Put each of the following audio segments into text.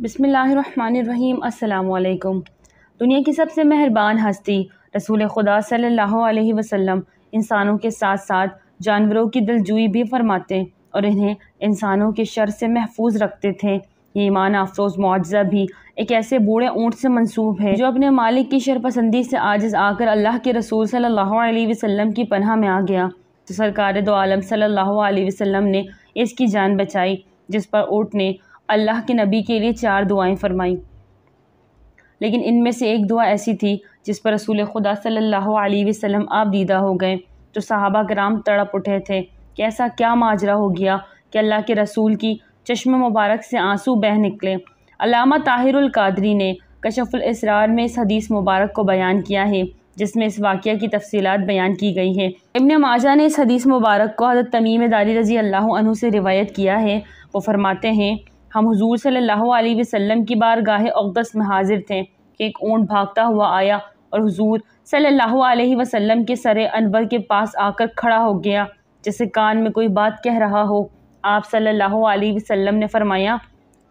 बिसमीम अल्लाम दुनिया की सबसे मेहरबान हस्ती रसूल खुदा सल्लल्लाहु अलैहि वसल्लम इंसानों के साथ साथ जानवरों की दिलजोई भी फरमाते और इन्हें इंसानों के शर से महफूज रखते थे ये ईमान अफरोज़ मुआजा भी एक ऐसे बूढ़े ऊँट से मंसूब है जो अपने मालिक की शरपसंदी से आजिज़ आकर अल्लाह के रसूल सल्लल्लाहु अलैहि वसल्लम की पनाह में आ गया तो सरकार दो आलम सल्लल्लाहु अलैहि वसल्लम ने इसकी जान बचाई जिस पर ऊँट ने अल्लाह के नबी के लिए चार दुआएं फरमाईं लेकिन इनमें से एक दुआ ऐसी थी जिस पर रसूल खुदा सल्लल्लाहु अलैहि वसल्लम आप दीदा हो गए तो सहाबा कराम तड़प उठे थे कि ऐसा क्या माजरा हो गया कि अल्लाह के रसूल की चश्म मुबारक से आंसू बह निकले अलामा ताहिरुल कादरी ने कशफुल इसरार में इस हदीस मुबारक को बयान किया है जिसमें इस वाक़े की तफसीत बयान की गई है इबन माजा ने इस हदीस मुबारक को हज़रत तमीम दारी रजी अल्लाह से रिवायत किया है वो फरमाते हैं हम हजूर सल्ला वसम की बार गाह अकदस में हाजिर थे कि एक ऊँट भागता हुआ आया और हजूर सल्ला अलैहि के सर अनवर के पास आकर खड़ा हो गया जैसे कान में कोई बात कह रहा हो आप सल्ला अलैहि ने फरमाया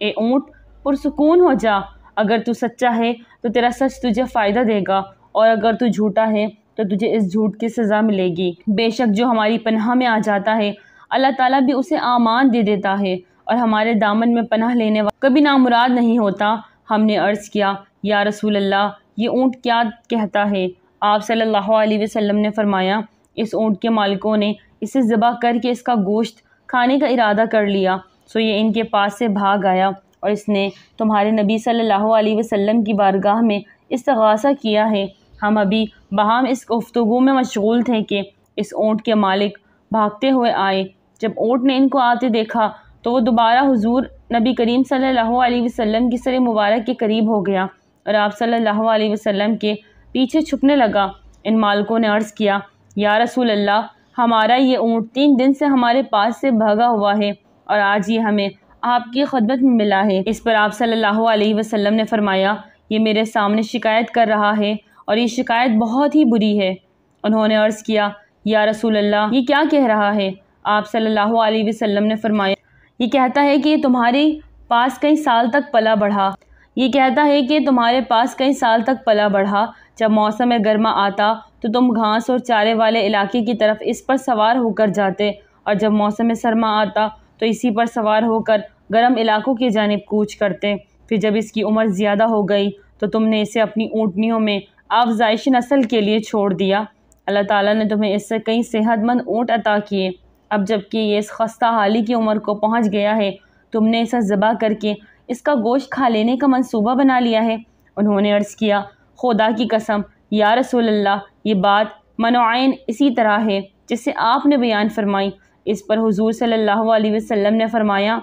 ए ऊँट पुरसकून हो जा अगर तू सच्चा है तो तेरा सच तुझे फ़ायदा देगा और अगर तू झूठा है तो तुझे इस झूठ की सज़ा मिलेगी बेशक जो हमारी पनाह में आ जाता है अल्लाह ताला भी उसे आमान दे देता है और हमारे दामन में पनाह लेने वाला कभी नामुराद नहीं होता हमने अर्ज़ किया या रसूल अल्लाह ये ऊँट क्या कहता है आप सल्लल्लाहु अलैहि वसल्लम ने फरमाया इस ऊँट के मालिकों ने इसे ज़बा करके इसका गोश्त खाने का इरादा कर लिया सो ये इनके पास से भाग आया और इसने तुम्हारे नबी सल्लल्लाहु अलैहि वसल्लम की बारगाह में इस्तगासा किया है हम अभी बहाम इस गुफ्तु में मशगूल थे कि इस ऊँट के मालिक भागते हुए आए जब ऊँट ने इनको आते देखा तो वो दोबारा हुजूर नबी करीम सल्लल्लाहु अलैहि वसल्लम की सर मुबारक के करीब हो गया और आप सल्लल्लाहु अलैहि वसल्लम के पीछे छुपने लगा इन मालकों ने अर्ज़ किया या रसूल अल्लाह हमारा ये ऊँट तीन दिन से हमारे पास से भागा हुआ है और आज ये हमें आपकी खदमत में मिला है इस पर आप सल्लल्लाहु अलैहि वसल्लम ने फरमाया ये मेरे सामने शिकायत कर रहा है और ये शिकायत बहुत ही बुरी है उन्होंने अर्ज़ किया या रसूल अल्लाह ये क्या कह रहा है आप सल्लल्लाहु अलैहि वसल्लम ने फरमाया ये कहता है कि तुम्हारे पास कई साल तक पला बढ़ा ये कहता है कि तुम्हारे पास कई साल तक पला बढ़ा जब मौसम गर्मा आता तो तुम घास और चारे वाले इलाके की तरफ इस पर सवार होकर जाते और जब मौसम में सरमा आता तो इसी पर सवार होकर गर्म इलाकों की जानब कूच करते फिर जब इसकी उम्र ज़्यादा हो गई तो तुमने इसे अपनी ऊँटनियों में अफजाइश नस्ल के लिए छोड़ दिया अल्लाह ताला ने तुम्हें इससे कई सेहतमंद ऊँट अता किए अब जबकि ये इस खस्ता हाली की उम्र को पहुँच गया है तुमने इसे ज़बा करके इसका गोश्त खा लेने का मंसूबा बना लिया है उन्होंने अर्ज़ किया खुदा की कसम या रसूल अल्लाह ये बात मनोआन इसी तरह है जिसे आपने बयान फरमाई इस पर हुजूर सल्लल्लाहु अलैहि वसल्लम ने फरमाया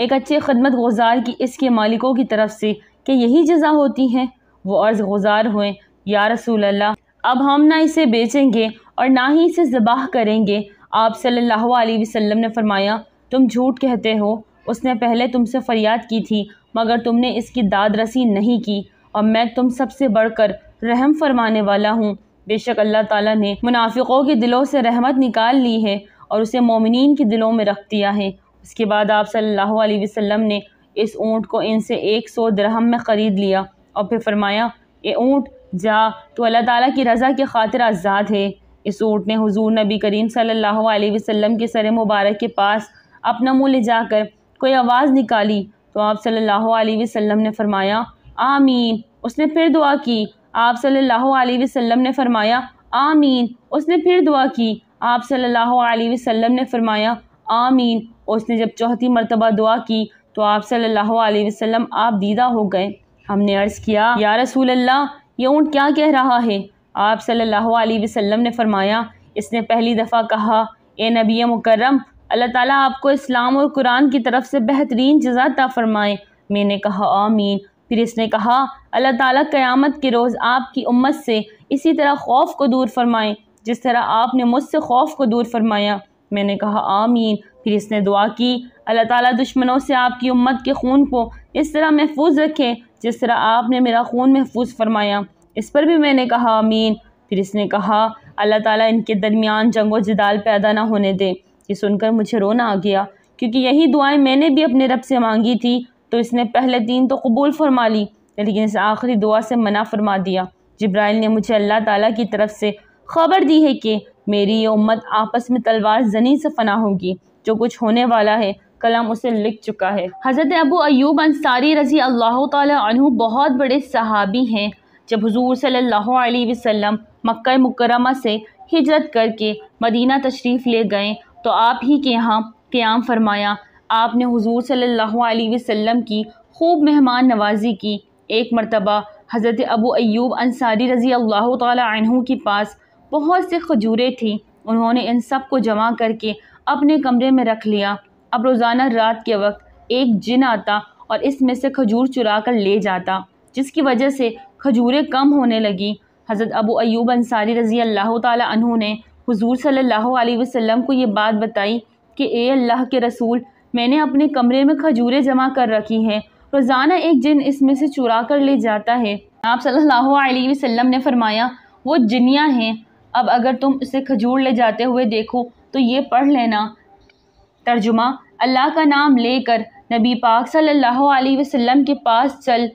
एक अच्छे खदमत गुजार की इसके मालिकों की तरफ से कि यही जजा होती है वो अर्ज़ गुजार हुए या रसूल अल्लाह अब हम ना इसे बेचेंगे और ना ही इसे ज़बाह करेंगे आप सल्लल्लाहु अलैहि वसल्लम ने फरमाया तुम झूठ कहते हो उसने पहले तुमसे फ़रियाद की थी मगर तुमने इसकी दाद रसी नहीं की और मैं तुम सबसे बढ़कर रहम फरमाने वाला हूँ बेशक अल्लाह ताला ने मुनाफिकों के दिलों से रहमत निकाल ली है और उसे मोमिन के दिलों में रख दिया है उसके बाद आप सल्लल्लाहु अलैहि वसल्लम ने इस ऊँट को इनसे एक सौ द्रहम में ख़रीद लिया और फिर फरमाया ये ऊँट जा तो अल्लाह ताला की रज़ा के खातिर आज़ाद है इस ऊँट ने हुजूर नबी करीम सल्लल्लाहु अलैहि वसल्लम के सर मुबारक के पास अपना मुँह ले जाकर कोई आवाज़ निकाली तो आप सल्लल्लाहु अलैहि वसल्लम ने फरमाया आमीन उसने फिर दुआ की आप सल्लल्लाहु अलैहि वसल्लम ने फरमाया आमीन उसने फिर दुआ की आप सल्लल्लाहु अलैहि वसल्लम ने फरमाया आमीन उसने जब चौथी मरतबा दुआ की तो आप सल्लल्लाहु अलैहि वसल्लम आप दीदा हो गए हमने अर्ज़ किया या रसूल अल्लाह ये ऊँट क्या कह रहा है आप सल्लल्लाहु अलैहि वसल्लम ने फ़रमाया इसने पहली दफ़ा कहा ए नबी मुकर्रम अल्लाह ताला आपको इस्लाम और कुरान की तरफ से बेहतरीन जजाता फ़रमाए फ़रमाएँ मैंने कहा आमीन फिर इसने कहा अल्लाह ताला क़यामत के रोज़ आपकी उम्मत से इसी तरह खौफ को दूर फरमाएँ जिस तरह आपने मुझसे खौफ को दूर फरमाया मैंने कहा आमीन फिर इसने दुआ की अल्लाह ताला दुश्मनों से आपकी उम्मत के खून को इस तरह महफूज रखें जिस तरह आपने मेरा खून महफूज फरमाया इस पर भी मैंने कहा अमीन फिर इसने कहा अल्लाह ताला इनके दरमियान जंगो जदाल पैदा ना होने दे ये सुनकर मुझे रोना आ गया क्योंकि यही दुआएं मैंने भी अपने रब से मांगी थी तो इसने पहले तीन तो कबूल फरमा ली लेकिन इस आखिरी दुआ से मना फरमा दिया जब्राइल ने मुझे अल्लाह ताला की तरफ से खबर दी है कि मेरी ये उम्मत आपस में तलवार जनी से फना होगी जो कुछ होने वाला है कलाम उसे लिख चुका है हज़रत अबू अयूब अंसारी रजी अल्लाह तु बहुत बड़े सहाबी हैं जब हजूर सल्ला वसम मक् मुकरमा से हिजरत करके मदीना तशरीफ़ ले गए तो आप ही के यहाँ क़्याम फरमाया आपने हजूर सल्ला वसम की खूब मेहमान नवाजी की एक मरतबा हज़रत अबू अयूब अंसारी रज़ी अल्लाह तहु के पास बहुत से खजूरें थीं उन्होंने इन सब को जमा करके अपने कमरे में रख लिया अब रोज़ाना रात के वक्त एक जिन आता और इसमें से खजूर चुरा कर ले जाता जिसकी वजह से खजूरें कम होने लगी हज़रत अबू अयूब अंसारी रज़ी अल्लाह तु ने हुजूर सल्लल्लाहु अलैहि वसल्लम को ये बात बताई कि ए अल्लाह के रसूल मैंने अपने कमरे में खजूरें जमा कर रखी हैं रोज़ाना एक जिन इसमें से चुरा कर ले जाता है आप सल्लल्लाहु अलैहि वसल्लम ने फरमाया वो जिनिया हैं अब अगर तुम इसे खजूर ले जाते हुए देखो तो ये पढ़ लेना तर्जुमा अल्लाह का नाम लेकर नबी पाक सल्लल्लाहु अलैहि वसल्लम के पास चल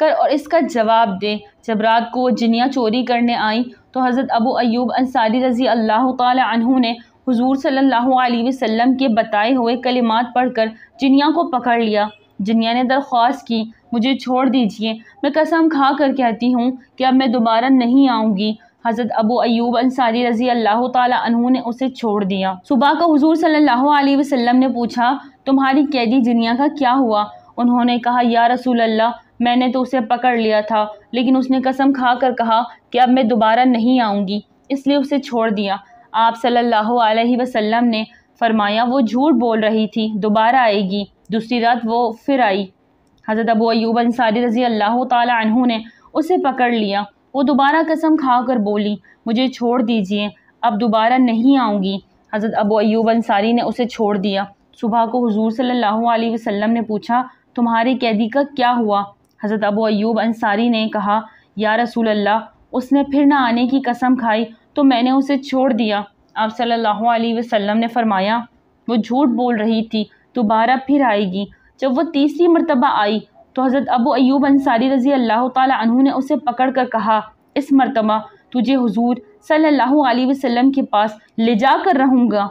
कर और इसका जवाब दें जब रात को जिनिया चोरी करने आई तो हज़रत अबू अयूब अंसारी रज़ी अल्लाह तहों ने हजूर सल्ला वसम के बताए हुए कलिमात पढ़कर जिनिया को पकड़ लिया जिनिया ने दरख्वास्त की मुझे छोड़ दीजिए मैं कसम खा कर कहती हूँ कि अब मैं दोबारा नहीं आऊँगी हज़रत अबू अयूब अंसारी रज़ी अल्लाह तहों ने उसे छोड़ दिया सुबह का हजूर सल्ला वसम ने पूछा तुम्हारी कैदी जिनिया का क्या हुआ उन्होंने कहा या रसूल अल्लाह मैंने तो उसे पकड़ लिया था लेकिन उसने कसम खा कर कहा कि अब मैं दोबारा नहीं आऊँगी इसलिए उसे छोड़ दिया आप सल्लल्लाहु अलैहि वसल्लम ने फरमाया वो झूठ बोल रही थी दोबारा आएगी दूसरी रात वो फिर आई हज़रत अबू अयूब अंसारी रज़ी अल्लाह तहु ने उसे पकड़ लिया वो दोबारा कसम खा कर बोली मुझे छोड़ दीजिए अब दोबारा नहीं आऊँगी हज़रत अबू अयूब अंसारी ने उसे छोड़ दिया सुबह को हुजूर सल्लल्लाहु अलैहि वसल्लम ने पूछा तुम्हारे कैदी का क्या हुआ हज़रत अबू अयूब अंसारी ने कहा या रसूल अल्लाह उसने फिर ना आने की कसम खाई तो मैंने उसे छोड़ दिया आप सल्लल्लाहु अलैहि वसल्लम ने फरमाया वो झूठ बोल रही थी दोबारा फिर आएगी जब वह तीसरी मरतबा आई तो हज़रत अबू अयूब अंसारी रज़ी अल्लाह तु ने उसे पकड़ कर कहा इस मरतबा तुझे हुजूर सल्लल्लाहु अलैहि वसल्लम के पास ले जा कर रहूँगा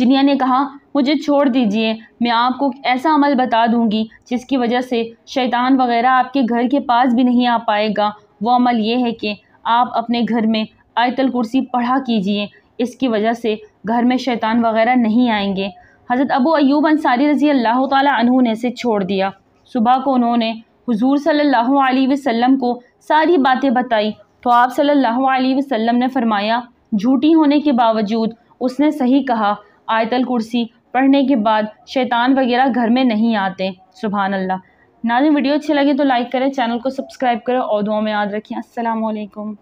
जिनिया ने कहा मुझे छोड़ दीजिए मैं आपको ऐसा अमल बता दूंगी जिसकी वजह से शैतान वगैरह आपके घर के पास भी नहीं आ पाएगा वो अमल ये है कि आप अपने घर में आयतल कुर्सी पढ़ा कीजिए इसकी वजह से घर में शैतान वगैरह नहीं आएंगे हज़रत अबू अयूब अंसारी रज़ी अल्लाह तु ने इसे छोड़ दिया सुबह को उन्होंने हुजूर सल्लल्लाहु अलैहि वसल्लम को सारी बातें बताई तो आप सल्लल्लाहु अलैहि वसल्लम ने फरमाया झूठी होने के बावजूद उसने सही कहा आयतल कुर्सी पढ़ने के बाद शैतान वगैरह घर में नहीं आते सुबहान अल्लाह नाजिम वीडियो अच्छी लगे तो लाइक करें चैनल को सब्सक्राइब करें और दुआ में याद रखें असलकम